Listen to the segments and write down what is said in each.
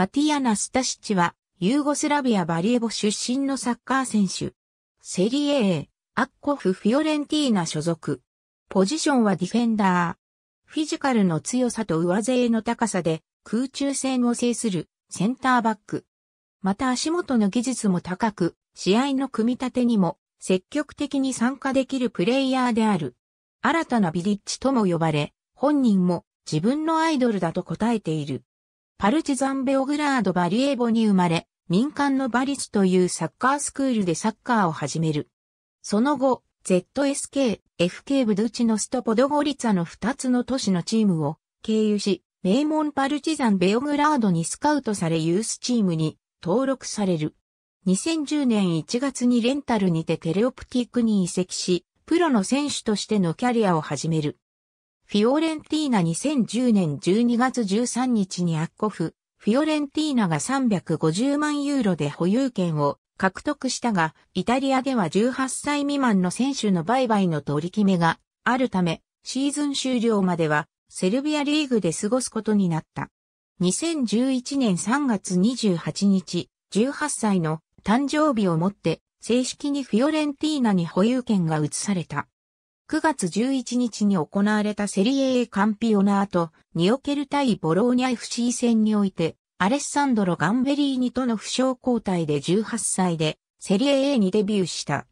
マティアナ・スタシチは、ユーゴスラビア・バリエボ出身のサッカー選手。セリエ A、アッコフ・フィオレンティーナ所属。ポジションはディフェンダー。フィジカルの強さと上背の高さで空中戦を制するセンターバック。また足元の技術も高く、試合の組み立てにも積極的に参加できるプレイヤーである。新たなビリッジとも呼ばれ、本人も自分のアイドルだと答えている。パルチザンベオグラードバリエボに生まれ、民間のバリチというサッカースクールでサッカーを始める。その後、ZSK、FK ブドゥチノスとポドゴリツァの2つの都市のチームを経由し、名門パルチザンベオグラードにスカウトされユースチームに登録される。2010年1月にレンタルにてテレオプティックに移籍し、プロの選手としてのキャリアを始める。フィオレンティーナ2010年12月13日にアッコフ、フィオレンティーナが350万ユーロで保有権を獲得したが、イタリアでは18歳未満の選手の売買の取り決めがあるため、シーズン終了まではセルビアリーグで過ごすことになった。2011年3月28日、18歳の誕生日をもって正式にフィオレンティーナに保有権が移された。9月11日に行われたセリエ A カンピオナート、ニオケル対ボローニャ FC 戦において、アレッサンドロ・ガンベリーニとの負傷交代で18歳で、セリエ A にデビューした。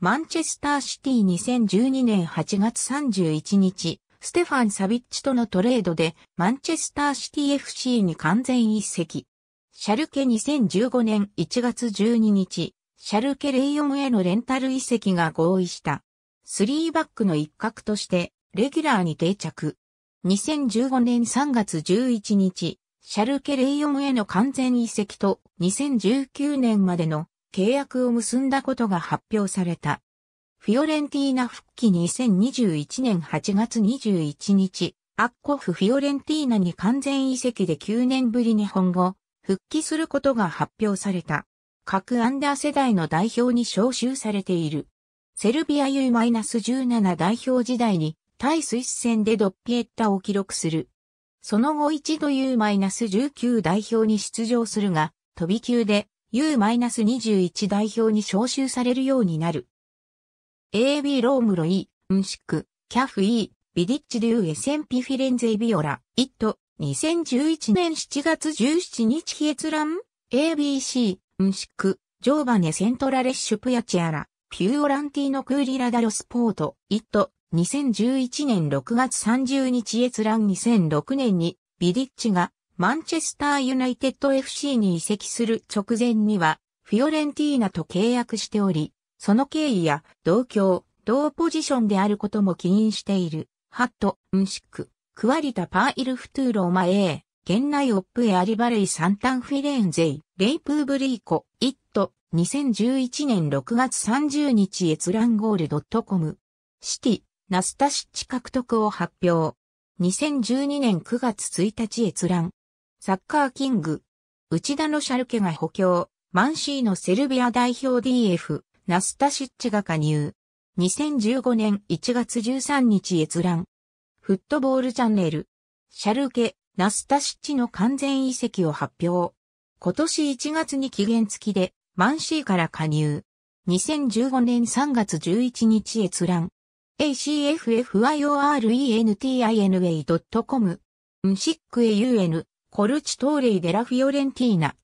マンチェスターシティ2012年8月31日、ステファン・サビッチとのトレードで、マンチェスターシティ FC に完全移籍。シャルケ2015年1月12日、シャルケレイオムへのレンタル移籍が合意した。スリーバックの一角として、レギュラーに定着。2015年3月11日、シャルケレイオムへの完全移籍と2019年までの契約を結んだことが発表された。フィオレンティーナ復帰2021年8月21日、アッコフフィオレンティーナに完全移籍で9年ぶりに本後、復帰することが発表された。各アンダー世代の代表に招集されている。セルビア U-17 代表時代に対スイス戦でドッピエッタを記録する。その後一度 U-19 代表に出場するが、飛び級で U-21 代表に招集されるようになる。AB ロームロイ、ンシク、キャフイ、ビディッチデューエセンピフィレンゼイビオラ、イット、2011年7月17日ヒエツラン、ABC、ンシク、ジョーバネセントラレッシュプヤチアラ。ピューオランティーノクーリラダロスポート、イット、2011年6月30日閲覧2006年に、ビディッチがマンチェスターユナイテッド FC に移籍する直前には、フィオレンティーナと契約しており、その経緯や同郷、同ポジションであることも起因している、ハット、ウンシック、クワリタパーイルフトゥーローマエー、県内オップエアリバレイサンタンフィレンゼイ、レイプーブリーコ、イット、2011年6月30日閲覧ゴールドットコム。シティ、ナスタシッチ獲得を発表。2012年9月1日閲覧。サッカーキング。内田のシャルケが補強。マンシーのセルビア代表 DF、ナスタシッチが加入。2015年1月13日閲覧。フットボールチャンネル。シャルケ、ナスタシッチの完全移籍を発表。今年1月に期限付きでマンシーから加入。2015年3月11日閲覧。a c f f i o r e n t i n a c o m ンシックエユエヌ、コルチトーレイデラフィオレンティーナ。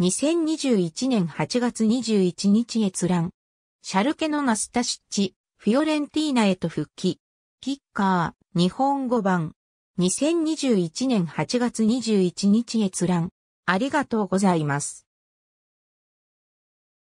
2021年8月21日閲覧。シャルケのナスタシッチ、フィオレンティーナへと復帰。キッカー、日本語版。2021年8月21日閲覧。ありがとうございます。